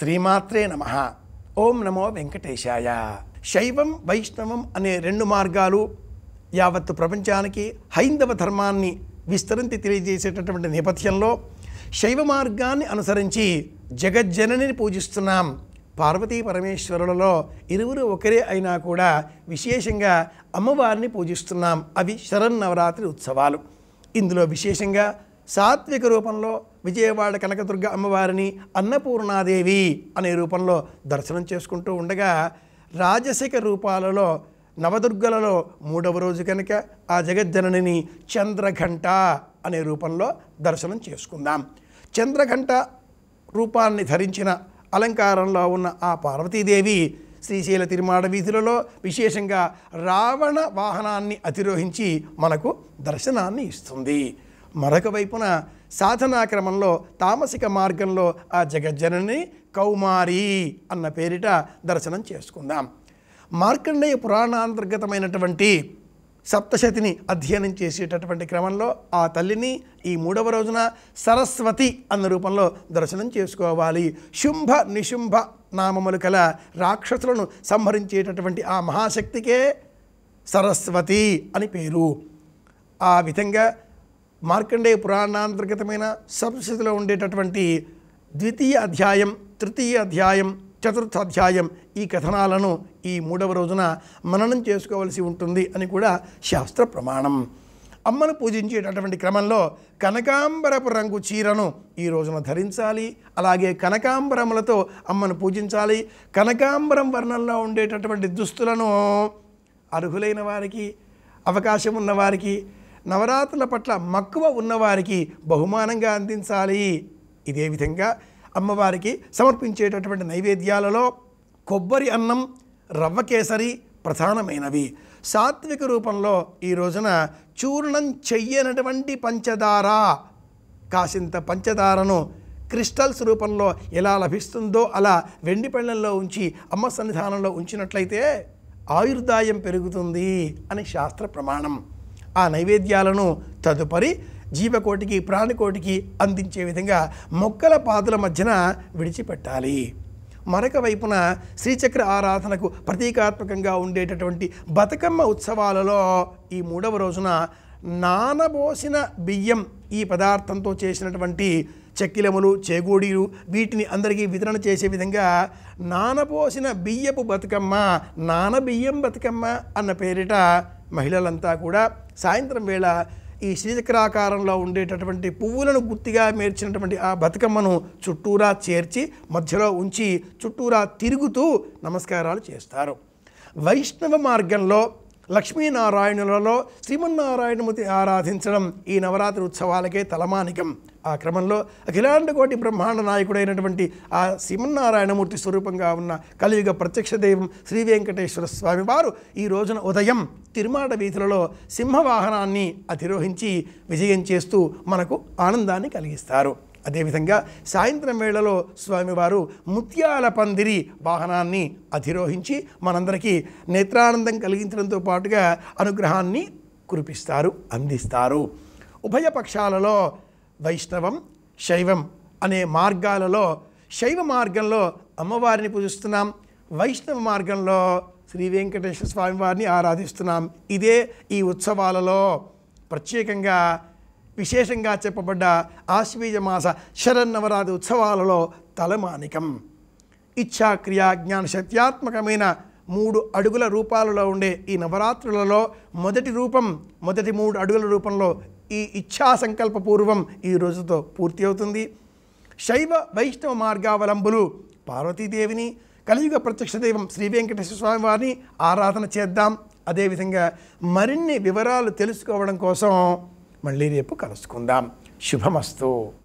శ్రీమాత్రే నమ ఓం నమో వెంకటేశాయ శైవం వైష్ణవం అనే రెండు మార్గాలు యావత్తు ప్రపంచానికి హైందవ ధర్మాన్ని విస్తరించి తెలియజేసేటటువంటి నేపథ్యంలో శైవ మార్గాన్ని అనుసరించి జగజ్జనని పూజిస్తున్నాం పార్వతీ పరమేశ్వరులలో ఇరువురు ఒకరే అయినా కూడా విశేషంగా అమ్మవారిని పూజిస్తున్నాం అవి శరన్నవరాత్రి ఉత్సవాలు ఇందులో విశేషంగా సాత్విక రూపంలో విజయవాడ కనకదుర్గ అమ్మవారిని అన్నపూర్ణాదేవి అనే రూపంలో దర్శనం చేసుకుంటూ ఉండగా రాజసిక రూపాలలో నవదుర్గలలో మూడవ రోజు కనుక ఆ జగజ్జననిని చంద్రఘంట అనే రూపంలో దర్శనం చేసుకుందాం చంద్రఘంట రూపాన్ని ధరించిన అలంకారంలో ఉన్న ఆ పార్వతీదేవి శ్రీశైల తిరుమాడ వీధులలో విశేషంగా రావణ వాహనాన్ని అతిరోహించి మనకు దర్శనాన్ని ఇస్తుంది మరొక వైపున సాధనా క్రమంలో తామసిక మార్గంలో ఆ జగజ్జనని కౌమారి అన్న పేరిట దర్శనం చేసుకుందాం మార్కండేయ పురాణాంతర్గతమైనటువంటి సప్తశతిని అధ్యయనం చేసేటటువంటి క్రమంలో ఆ తల్లిని ఈ మూడవ రోజున సరస్వతి అన్న రూపంలో దర్శనం చేసుకోవాలి శుంభ నిశుంభ నామములు కల రాక్షసులను సంహరించేటటువంటి ఆ మహాశక్తికే సరస్వతి అని పేరు ఆ విధంగా మార్కండేయ పురాణాంతర్గతమైన సప్తశతిలో ఉండేటటువంటి ద్వితీయ అధ్యాయం తృతీయ అధ్యాయం చతుర్థ అధ్యాయం ఈ కథనాలను ఈ మూడవ రోజున మననం చేసుకోవలసి ఉంటుంది అని కూడా శాస్త్ర ప్రమాణం అమ్మను పూజించేటటువంటి క్రమంలో కనకాంబరపు రంగు చీరను ఈ రోజున ధరించాలి అలాగే కనకాంబరములతో అమ్మను పూజించాలి కనకాంబరం వర్ణంలో ఉండేటటువంటి దుస్తులను అర్హులైన వారికి అవకాశం ఉన్నవారికి నవరాత్రుల పట్ల మక్కువ ఉన్నవారికి బహుమానంగా అందించాలి ఇదే విధంగా అమ్మవారికి సమర్పించేటటువంటి నైవేద్యాలలో కొబ్బరి అన్నం రవ్వ కేసరి ప్రధానమైనవి సాత్విక రూపంలో ఈ రోజున చూర్ణం చెయ్యనటువంటి పంచదార కాసింత పంచదారను క్రిస్టల్స్ రూపంలో ఎలా లభిస్తుందో అలా వెండి పళ్ళల్లో ఉంచి అమ్మ సన్నిధానంలో ఉంచినట్లయితే ఆయుర్దాయం పెరుగుతుంది అని శాస్త్ర ప్రమాణం ఆ నైవేద్యాలను తదుపరి జీవకోటికి ప్రాణికోటికి అందించే విధంగా మొక్కల పాదుల మధ్యన విడిచిపెట్టాలి మరొక వైపున శ్రీచక్ర ఆరాధనకు ప్రతీకాత్మకంగా ఉండేటటువంటి బతుకమ్మ ఉత్సవాలలో ఈ మూడవ రోజున నానబోసిన బియ్యం ఈ పదార్థంతో చేసినటువంటి చెక్కిలములు చేగూడీలు వీటిని అందరికీ వితరణ చేసే విధంగా నానబోసిన బియ్యపు బతుకమ్మ నానబియ్యం బతుకమ్మ అన్న పేరిట మహిళలంతా కూడా సాయంత్రం వేళ ఈ శ్రీచక్రాకారంలో ఉండేటటువంటి పువ్వులను గుర్తిగా మేర్చినటువంటి ఆ బతుకమ్మను చుట్టూరా చేర్చి మధ్యలో ఉంచి చుట్టూరా తిరుగుతూ నమస్కారాలు చేస్తారు వైష్ణవ మార్గంలో లక్ష్మీనారాయణులలో శ్రీమన్నారాయణమూర్తి ఆరాధించడం ఈ నవరాత్రి ఉత్సవాలకే తలమానికం ఆ క్రమంలో అఖిలాండ కోటి బ్రహ్మాండ నాయకుడైనటువంటి ఆ శ్రీమన్నారాయణమూర్తి స్వరూపంగా ఉన్న కలియుగ ప్రత్యక్ష దైవం శ్రీ వెంకటేశ్వర స్వామి వారు ఈ రోజున ఉదయం తిరుమాట వీధులలో సింహవాహనాన్ని అధిరోహించి విజయం చేస్తూ మనకు ఆనందాన్ని కలిగిస్తారు అదేవిధంగా సాయంత్రం వేళలో స్వామివారు ముత్యాల పందిరి వాహనాన్ని అధిరోహించి మనందరికీ నేత్రానందం కలిగించడంతో పాటుగా అనుగ్రహాన్ని కురిపిస్తారు అందిస్తారు ఉభయ పక్షాలలో వైష్ణవం శైవం అనే మార్గాలలో శైవ మార్గంలో అమ్మవారిని పూజిస్తున్నాం వైష్ణవ మార్గంలో శ్రీ వెంకటేశ్వర స్వామివారిని ఆరాధిస్తున్నాం ఇదే ఈ ఉత్సవాలలో ప్రత్యేకంగా విశేషంగా చెప్పబడ్డ ఆశ్వీజ మాస శరన్నవరాది ఉత్సవాలలో తలమానికం క్రియా జ్ఞాన శత్యాత్మకమైన మూడు అడుగుల రూపాలలో ఉండే ఈ నవరాత్రులలో మొదటి రూపం మొదటి మూడు అడుగుల రూపంలో ఈ ఇచ్ఛా సంకల్ప పూర్వం ఈ రోజుతో పూర్తి అవుతుంది శైవ వైష్ణవ మార్గావలంబులు పార్వతీదేవిని కలియుగ ప్రత్యక్ష దైవం శ్రీ వెంకటేశ్వర స్వామి వారిని ఆరాధన చేద్దాం అదేవిధంగా మరిన్ని వివరాలు తెలుసుకోవడం కోసం మళ్ళీ రేపు కలుసుకుందాం శుభమస్తు